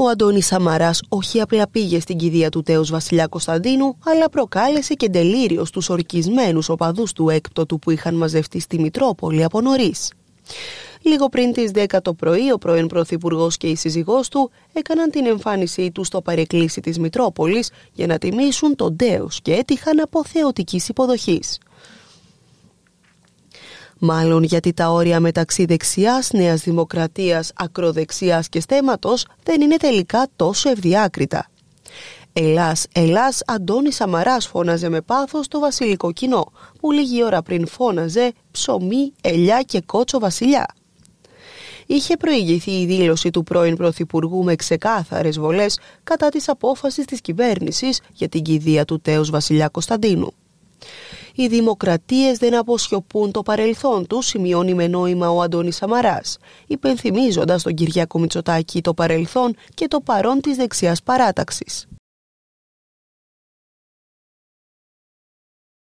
Ο Αντώνης Σαμαράς, όχι απλά πήγε στην κηδεία του τέος βασιλιά Κωνσταντίνου, αλλά προκάλεσε και τελείριο στους ορκισμένους οπαδούς του έκτοτου που είχαν μαζευτεί στη Μητρόπολη από νωρίς. Λίγο πριν τις 10 το πρωί, ο πρώην Πρωθυπουργός και η σύζυγός του έκαναν την εμφάνισή τους στο παρεκκλήσι της Μητρόπολης για να τιμήσουν τον τέος και έτυχαν αποθεωτικής υποδοχής. Μάλλον γιατί τα όρια μεταξύ δεξιάς, νέας δημοκρατίας, ακροδεξιάς και στέματος δεν είναι τελικά τόσο ευδιάκριτα. «Ελάς, ελάς, Αντώνη Σαμαράς» φώναζε με πάθος το βασιλικό κοινό, που λίγη ώρα πριν φώναζε «ψωμί, ελιά και κότσο βασιλιά». Είχε προηγηθεί η δήλωση του πρώην Πρωθυπουργού με ξεκάθαρες βολές κατά της απόφασης της κυβέρνησης για την κηδεία του τέος βασιλιά Κωνσταντίνου. Οι δημοκρατίες δεν αποσιωπούν το παρελθόν τους, σημειώνει με νόημα ο Αντώνης Σαμαράς, υπενθυμίζοντας τον Κυριακό Μητσοτάκη το παρελθόν και το παρόν της δεξιάς παράταξης.